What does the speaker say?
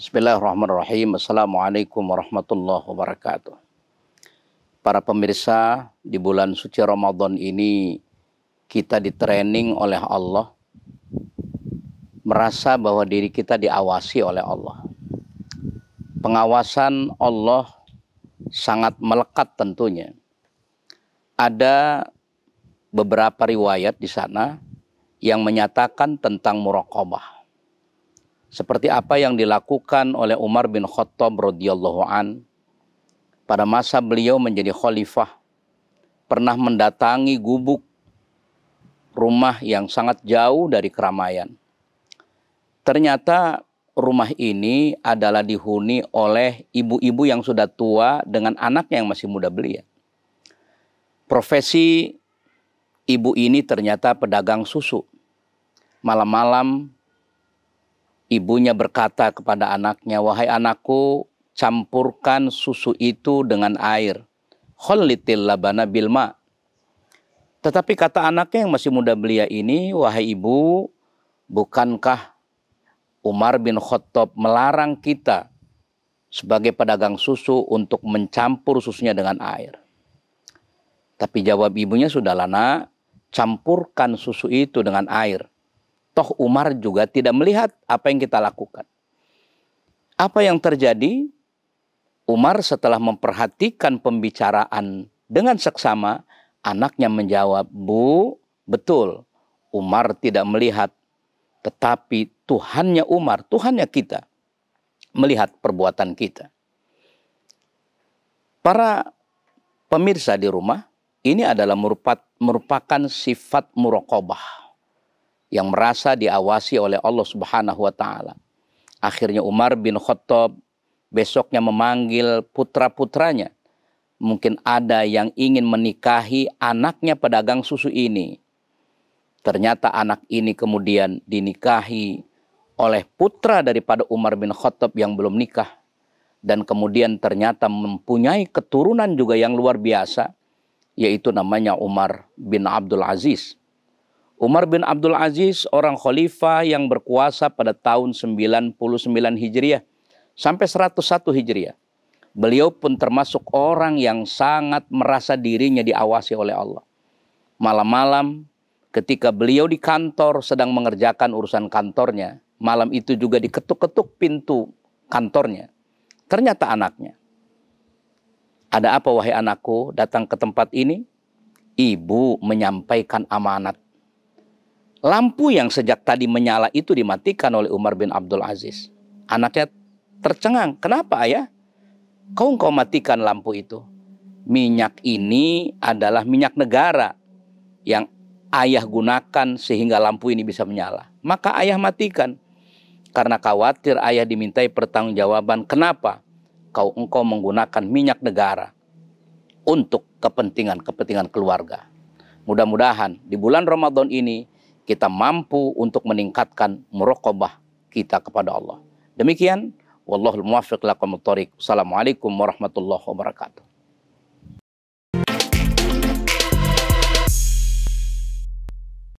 Bismillahirrahmanirrahim. Assalamualaikum warahmatullahi wabarakatuh. Para pemirsa, di bulan suci Ramadan ini kita ditraining oleh Allah merasa bahwa diri kita diawasi oleh Allah. Pengawasan Allah sangat melekat tentunya. Ada beberapa riwayat di sana yang menyatakan tentang muraqabah seperti apa yang dilakukan oleh Umar bin Khattab radhiyallahu an pada masa beliau menjadi khalifah pernah mendatangi gubuk rumah yang sangat jauh dari keramaian. Ternyata rumah ini adalah dihuni oleh ibu-ibu yang sudah tua dengan anak yang masih muda belia. Profesi ibu ini ternyata pedagang susu. Malam-malam Ibunya berkata kepada anaknya, "Wahai anakku, campurkan susu itu dengan air. Kholitil labana bilma." Tetapi kata anaknya yang masih muda belia ini, "Wahai ibu, bukankah Umar bin Khattab melarang kita sebagai pedagang susu untuk mencampur susunya dengan air?" Tapi jawab ibunya, "Sudahlah, Nak, campurkan susu itu dengan air." Toh Umar juga tidak melihat apa yang kita lakukan. Apa yang terjadi? Umar setelah memperhatikan pembicaraan dengan seksama, anaknya menjawab, "Bu, betul. Umar tidak melihat, tetapi Tuhannya Umar, Tuhannya kita melihat perbuatan kita." Para pemirsa di rumah, ini adalah merupakan sifat murokobah yang merasa diawasi oleh Allah Subhanahu wa taala. Akhirnya Umar bin Khattab besoknya memanggil putra-putranya. Mungkin ada yang ingin menikahi anaknya pedagang susu ini. Ternyata anak ini kemudian dinikahi oleh putra daripada Umar bin Khattab yang belum nikah dan kemudian ternyata mempunyai keturunan juga yang luar biasa yaitu namanya Umar bin Abdul Aziz Umar bin Abdul Aziz orang khalifah yang berkuasa pada tahun 99 Hijriah sampai 101 Hijriah. Beliau pun termasuk orang yang sangat merasa dirinya diawasi oleh Allah. Malam-malam ketika beliau di kantor sedang mengerjakan urusan kantornya, malam itu juga diketuk-ketuk pintu kantornya. Ternyata anaknya. Ada apa wahai anakku datang ke tempat ini? Ibu menyampaikan amanat Lampu yang sejak tadi menyala itu dimatikan oleh Umar bin Abdul Aziz. Anaknya tercengang. Kenapa ayah? Kau engkau matikan lampu itu. Minyak ini adalah minyak negara yang ayah gunakan sehingga lampu ini bisa menyala. Maka ayah matikan. Karena khawatir ayah dimintai pertanggungjawaban. Kenapa? Kau engkau menggunakan minyak negara untuk kepentingan-kepentingan keluarga. Mudah-mudahan di bulan Ramadan ini kita mampu untuk meningkatkan muraqabah kita kepada Allah. Demikian, wallahul muwaffiq lakum Assalamualaikum warahmatullahi wabarakatuh.